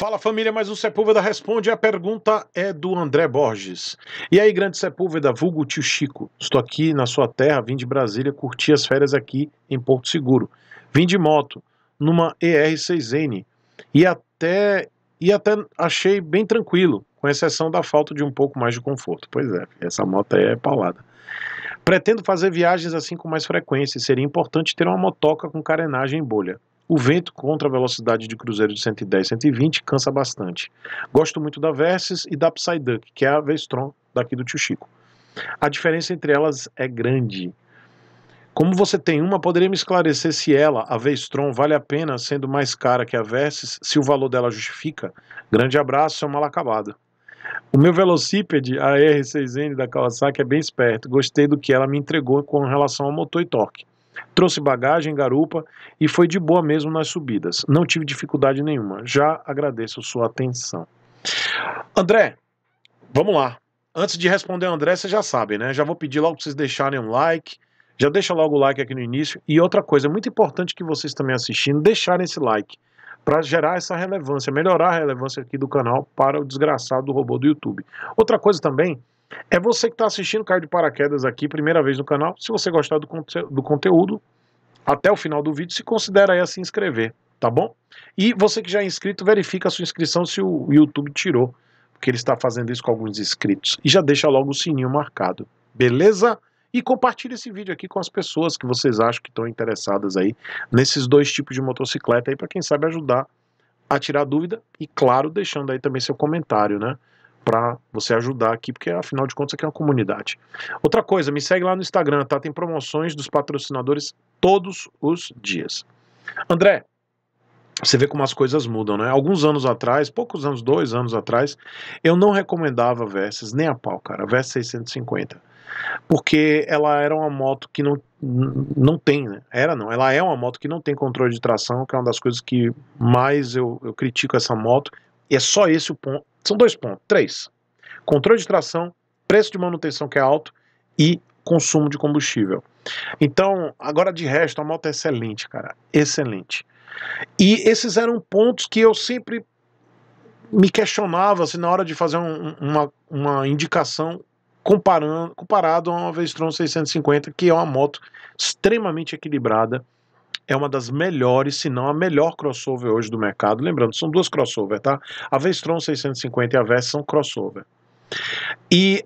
Fala família, mais um Sepúlveda responde. A pergunta é do André Borges. E aí, grande Sepúlveda, vulgo tio Chico. Estou aqui na sua terra, vim de Brasília, curti as férias aqui em Porto Seguro. Vim de moto, numa ER6N. E até, e até achei bem tranquilo, com exceção da falta de um pouco mais de conforto. Pois é, essa moto é paulada. Pretendo fazer viagens assim com mais frequência e seria importante ter uma motoca com carenagem em bolha. O vento contra a velocidade de cruzeiro de 110, 120 cansa bastante. Gosto muito da Versys e da Psyduck, que é a Vestron daqui do Tio Chico. A diferença entre elas é grande. Como você tem uma, poderia me esclarecer se ela, a Vestron, vale a pena sendo mais cara que a Versys, se o valor dela justifica? Grande abraço, é uma acabada. O meu velocípede, a R6N da Kawasaki, é bem esperto. Gostei do que ela me entregou com relação ao motor e torque. Trouxe bagagem, garupa e foi de boa mesmo nas subidas. Não tive dificuldade nenhuma. Já agradeço sua atenção. André, vamos lá. Antes de responder, André, você já sabe, né? Já vou pedir logo para vocês deixarem um like. Já deixa logo o like aqui no início. E outra coisa, é muito importante que vocês também assistindo, deixarem esse like para gerar essa relevância, melhorar a relevância aqui do canal para o desgraçado do robô do YouTube. Outra coisa também é você que está assistindo Caio de Paraquedas aqui, primeira vez no canal. Se você gostar do, conte do conteúdo, até o final do vídeo, se considera aí a se inscrever, tá bom? E você que já é inscrito, verifica a sua inscrição se o YouTube tirou, porque ele está fazendo isso com alguns inscritos. E já deixa logo o sininho marcado, beleza? E compartilha esse vídeo aqui com as pessoas que vocês acham que estão interessadas aí nesses dois tipos de motocicleta aí, para quem sabe ajudar a tirar dúvida e, claro, deixando aí também seu comentário, né? para você ajudar aqui, porque afinal de contas aqui é uma comunidade. Outra coisa, me segue lá no Instagram, tá? Tem promoções dos patrocinadores todos os dias. André, você vê como as coisas mudam, né? Alguns anos atrás, poucos anos, dois anos atrás, eu não recomendava Versys nem a pau, cara, a Versa 650. Porque ela era uma moto que não, não tem, né? Era não, ela é uma moto que não tem controle de tração, que é uma das coisas que mais eu, eu critico essa moto. E é só esse o ponto, são dois pontos. Três: controle de tração, preço de manutenção que é alto e consumo de combustível. Então, agora de resto, a moto é excelente, cara. Excelente. E esses eram pontos que eu sempre me questionava assim, na hora de fazer um, uma, uma indicação comparando, comparado a uma Vestron 650, que é uma moto extremamente equilibrada é uma das melhores, se não a melhor crossover hoje do mercado. Lembrando, são duas crossover, tá? A Vestron 650 e a Vest são crossover. E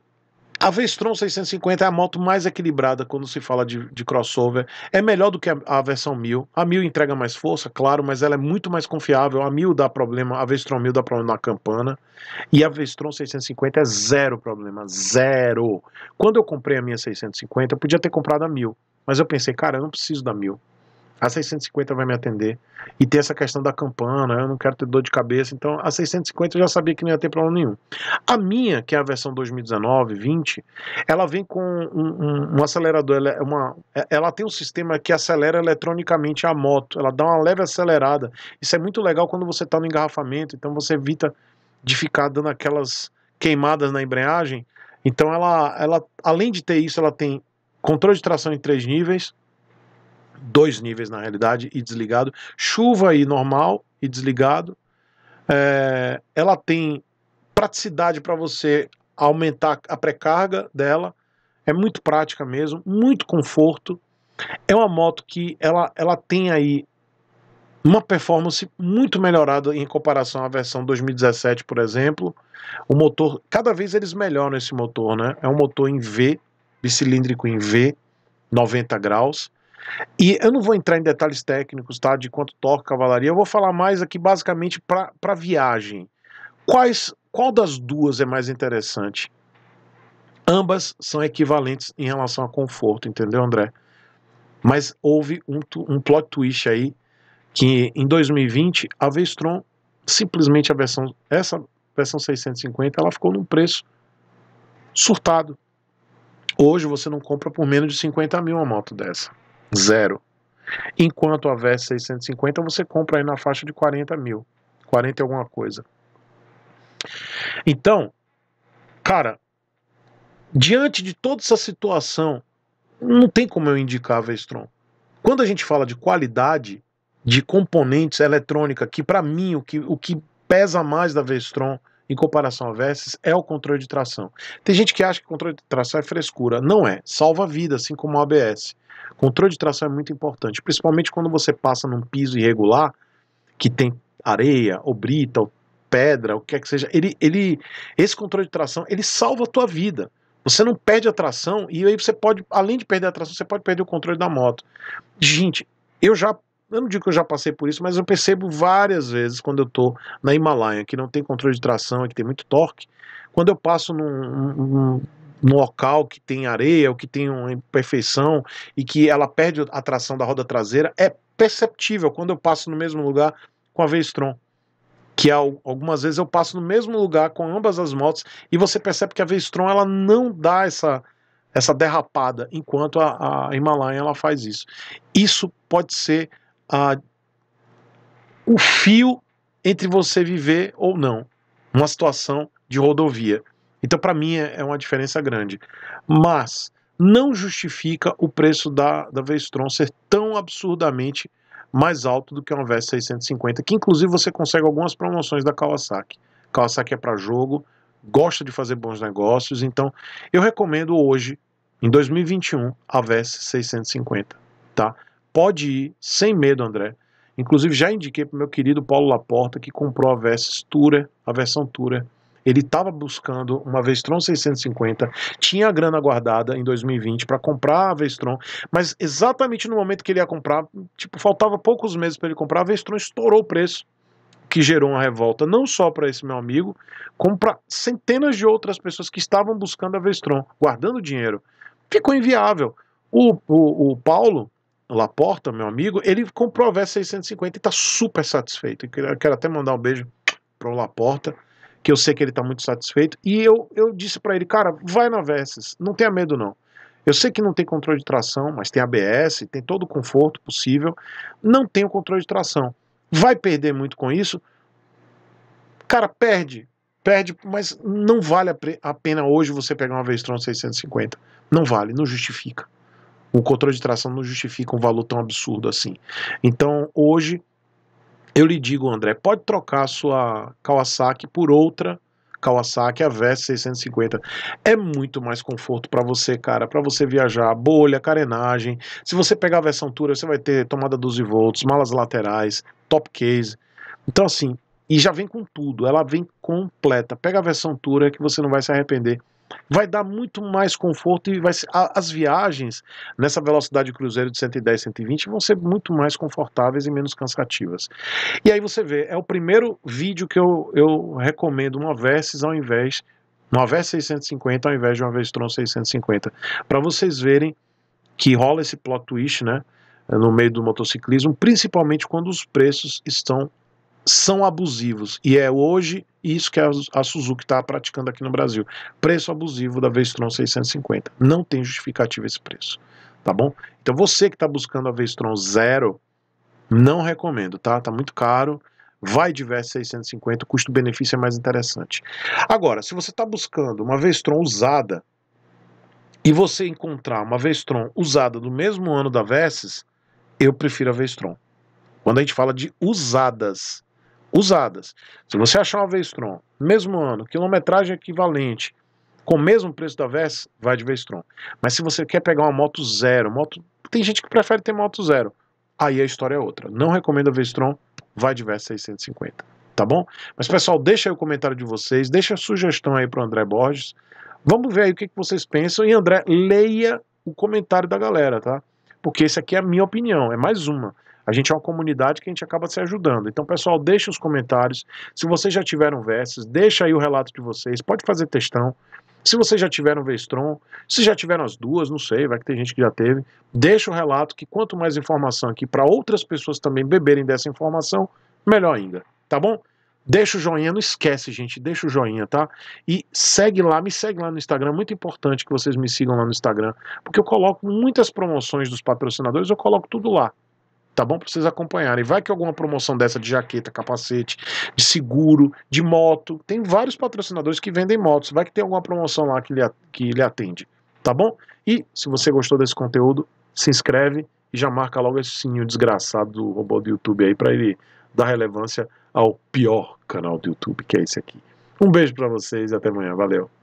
a Vestron 650 é a moto mais equilibrada quando se fala de, de crossover. É melhor do que a, a, versão 1000. A 1000 entrega mais força, claro, mas ela é muito mais confiável. A 1000 dá problema, a Vestron 1000 dá problema na campana. E a Vestron 650 é zero problema, zero. Quando eu comprei a minha 650, eu podia ter comprado a 1000. Mas eu pensei, cara, eu não preciso da 1000 a 650 vai me atender. E tem essa questão da campana, eu não quero ter dor de cabeça, então a 650 eu já sabia que não ia ter problema nenhum. A minha, que é a versão 2019, 20, ela vem com um, um, um acelerador, ela, é uma, ela tem um sistema que acelera eletronicamente a moto, ela dá uma leve acelerada. Isso é muito legal quando você está no engarrafamento, então você evita de ficar dando aquelas queimadas na embreagem. Então ela, ela além de ter isso, ela tem controle de tração em três níveis, dois níveis na realidade e desligado. Chuva e normal e desligado. É, ela tem praticidade para você aumentar a pré-carga dela. É muito prática mesmo, muito conforto. É uma moto que ela, ela tem aí uma performance muito melhorada em comparação à versão 2017, por exemplo. O motor, cada vez eles melhoram esse motor, né? É um motor em V, bicilíndrico em V, 90 graus. E eu não vou entrar em detalhes técnicos, tá? De quanto toca cavalaria. Eu vou falar mais aqui basicamente para viagem. Quais, qual das duas é mais interessante? Ambas são equivalentes em relação a conforto, entendeu, André? Mas houve um, um plot twist aí que em 2020 a Vestron simplesmente a versão essa versão 650 ela ficou num preço surtado. Hoje você não compra por menos de 50 mil uma moto dessa. Zero. Enquanto a VES 650 você compra aí na faixa de 40 mil. 40 alguma coisa. Então, cara, diante de toda essa situação, não tem como eu indicar a Vestron. Quando a gente fala de qualidade de componentes eletrônica, que para mim o que, o que pesa mais da Vestron em comparação a vestes é o controle de tração. Tem gente que acha que controle de tração é frescura. Não é. Salva a vida, assim como o ABS. Controle de tração é muito importante, principalmente quando você passa num piso irregular que tem areia, ou brita, ou pedra, o que quer que seja. Ele, ele, esse controle de tração, ele salva a tua vida. Você não perde a tração e aí você pode, além de perder a tração, você pode perder o controle da moto. Gente, eu já eu não digo que eu já passei por isso, mas eu percebo várias vezes quando eu estou na Himalaia, que não tem controle de tração, é que tem muito torque, quando eu passo num, num, num local que tem areia, ou que tem uma imperfeição, e que ela perde a tração da roda traseira, é perceptível quando eu passo no mesmo lugar com a V-Strom que algumas vezes eu passo no mesmo lugar com ambas as motos e você percebe que a V-Strom ela não dá essa essa derrapada, enquanto a, a Himalaia ela faz isso. Isso pode ser a, o fio entre você viver ou não uma situação de rodovia. Então, para mim, é, é uma diferença grande. Mas não justifica o preço da, da Vestron ser tão absurdamente mais alto do que uma ves 650, que inclusive você consegue algumas promoções da Kawasaki. Kawasaki é para jogo, gosta de fazer bons negócios, então eu recomendo hoje, em 2021, a ves 650, tá? pode ir sem medo, André. Inclusive, já indiquei para o meu querido Paulo Laporta, que comprou a Versys Tura, a versão Tura. Ele estava buscando uma Vestron 650, tinha a grana guardada em 2020 para comprar a Vestron, mas exatamente no momento que ele ia comprar, tipo, faltava poucos meses para ele comprar, a Vestron estourou o preço, que gerou uma revolta não só para esse meu amigo, como para centenas de outras pessoas que estavam buscando a Vestron, guardando dinheiro. Ficou inviável. O, o, o Paulo Laporta, meu amigo, ele comprou a VES 650 e está super satisfeito. Eu quero até mandar um beijo para o Laporta, que eu sei que ele está muito satisfeito. E eu, eu disse para ele, cara, vai na Versys, não tenha medo não. Eu sei que não tem controle de tração, mas tem ABS, tem todo o conforto possível. Não tem o controle de tração. Vai perder muito com isso? Cara, perde. Perde, mas não vale a pena hoje você pegar uma Vestron 650. Não vale, não justifica o controle de tração não justifica um valor tão absurdo assim. Então, hoje, eu lhe digo, André, pode trocar sua Kawasaki por outra Kawasaki, a VS 650. É muito mais conforto para você, cara, para você viajar, bolha, carenagem. Se você pegar a versão Tura, você vai ter tomada 12 volts, malas laterais, top case. Então assim, e já vem com tudo, ela vem completa. Pega a versão Tura que você não vai se arrepender vai dar muito mais conforto e vai ser, a, as viagens nessa velocidade cruzeiro de 110, 120 vão ser muito mais confortáveis e menos cansativas. E aí você vê, é o primeiro vídeo que eu, eu recomendo uma Versys ao invés uma 650 ao invés de uma Vestron 650, para vocês verem que rola esse plot twist, né, no meio do motociclismo, principalmente quando os preços estão são abusivos. E é hoje isso que a, Suzuki está praticando aqui no Brasil. Preço abusivo da Vestron 650. Não tem justificativa esse preço. Tá bom? Então você que está buscando a Vestron zero, não recomendo, tá? Tá muito caro. Vai de VES 650, custo-benefício é mais interessante. Agora, se você está buscando uma Vestron usada e você encontrar uma Vestron usada do mesmo ano da Versys, eu prefiro a Vestron. Quando a gente fala de usadas, usadas. Se você achar uma Vestron, mesmo ano, quilometragem equivalente, com o mesmo preço da Vest, vai de Vestron. Mas se você quer pegar uma moto zero, moto tem gente que prefere ter moto zero, aí a história é outra. Não recomendo a Vestron, vai de Vest 650, tá bom? Mas pessoal, deixa aí o comentário de vocês, deixa a sugestão aí para o André Borges. Vamos ver aí o que, que vocês pensam. E André, leia o comentário da galera, tá? Porque esse aqui é a minha opinião, é mais uma. A gente é uma comunidade que a gente acaba se ajudando. Então, pessoal, deixe os comentários. Se vocês já tiveram versos, deixa aí o relato de vocês. Pode fazer textão. Se vocês já tiveram Vestron, se já tiveram as duas, não sei, vai que tem gente que já teve. Deixa o relato que quanto mais informação aqui para outras pessoas também beberem dessa informação, melhor ainda, tá bom? Deixa o joinha, não esquece, gente, deixa o joinha, tá? E segue lá, me segue lá no Instagram, muito importante que vocês me sigam lá no Instagram, porque eu coloco muitas promoções dos patrocinadores, eu coloco tudo lá tá bom? Pra vocês acompanharem. Vai que alguma promoção dessa de jaqueta, capacete, de seguro, de moto. Tem vários patrocinadores que vendem motos. Vai que tem alguma promoção lá que ele, que ele atende, tá bom? E se você gostou desse conteúdo, se inscreve e já marca logo esse sininho desgraçado do robô do YouTube aí para ele dar relevância ao pior canal do YouTube, que é esse aqui. Um beijo para vocês e até amanhã. Valeu.